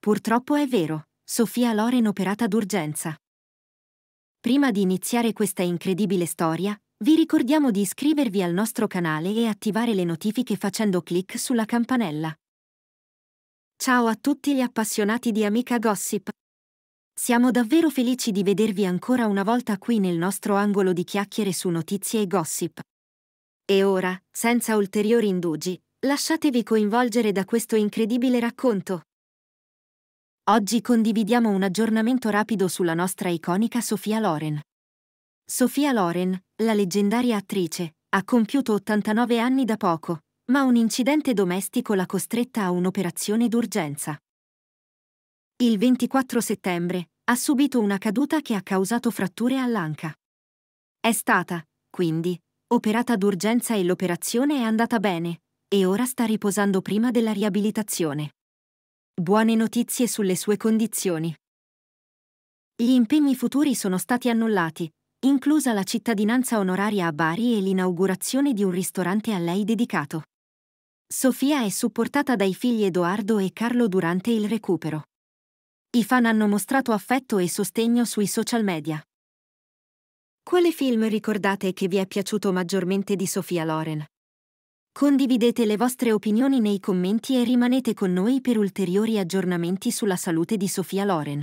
Purtroppo è vero, Sofia Loren operata d'urgenza. Prima di iniziare questa incredibile storia, vi ricordiamo di iscrivervi al nostro canale e attivare le notifiche facendo clic sulla campanella. Ciao a tutti gli appassionati di Amica Gossip. Siamo davvero felici di vedervi ancora una volta qui nel nostro angolo di chiacchiere su notizie e gossip. E ora, senza ulteriori indugi, lasciatevi coinvolgere da questo incredibile racconto. Oggi condividiamo un aggiornamento rapido sulla nostra iconica Sofia Loren. Sofia Loren, la leggendaria attrice, ha compiuto 89 anni da poco, ma un incidente domestico l'ha costretta a un'operazione d'urgenza. Il 24 settembre ha subito una caduta che ha causato fratture all'anca. È stata, quindi, operata d'urgenza e l'operazione è andata bene, e ora sta riposando prima della riabilitazione buone notizie sulle sue condizioni. Gli impegni futuri sono stati annullati, inclusa la cittadinanza onoraria a Bari e l'inaugurazione di un ristorante a lei dedicato. Sofia è supportata dai figli Edoardo e Carlo durante il recupero. I fan hanno mostrato affetto e sostegno sui social media. Quale film ricordate che vi è piaciuto maggiormente di Sofia Loren? Condividete le vostre opinioni nei commenti e rimanete con noi per ulteriori aggiornamenti sulla salute di Sofia Loren.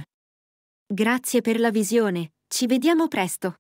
Grazie per la visione, ci vediamo presto!